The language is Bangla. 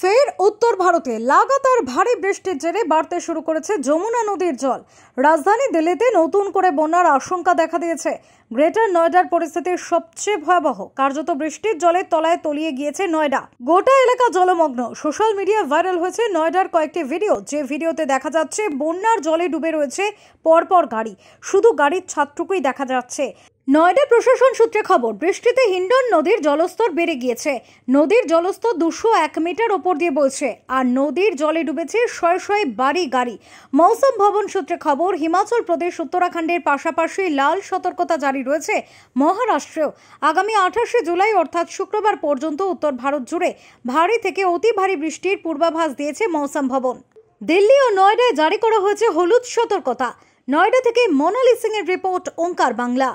ফের উত্তর ভারতে লাগাতার ভারী বৃষ্টির জেরে বাড়তে শুরু করেছে যমুনা নদীর জল রাজধানী দিল্লিতে নতুন করে বন্যার আশঙ্কা দেখা দিয়েছে গ্রেটার নয়ডার পরিস্থিতি সবচেয়ে ভয়াবহ কার্যত বৃষ্টির জলে তলায় তলিয়ে গিয়েছে নয়ডা গোটা এলাকা জলমগ্ন সোশ্যাল মিডিয়া ভাইরাল হয়েছে নয়ডার কয়েকটি ভিডিও যে ভিডিওতে দেখা যাচ্ছে বন্যার জলে ডুবে রয়েছে পরপর গাড়ি শুধু গাড়ির ছাদটুকুই দেখা যাচ্ছে নয়ডা প্রশাসন সূত্রে খবর বৃষ্টিতে হিন্ডন নদীর জলস্তর বেড়ে গিয়েছে নদীর জলস্তর দুশো এক মিটার ওপর দিয়ে বলছে আর নদীর জলে ডুবেছে শয়ে শয়ে বাড়ি গাড়ি মৌসুম ভবন সূত্রে খবর হিমাচল প্রদেশ উত্তরাখণ্ডের পাশাপাশি লাল সতর্কতা জারি রয়েছে মহারাষ্ট্রেও আগামী আঠাশে জুলাই অর্থাৎ শুক্রবার পর্যন্ত উত্তর ভারত জুড়ে ভারী থেকে অতি ভারী বৃষ্টির পূর্বাভাস দিয়েছে মৌসুম ভবন দিল্লি ও নয়ডায় জারি করা হয়েছে হলুদ সতর্কতা নয়ডা থেকে মোনালি সিং এর রিপোর্ট ওঙ্কার বাংলা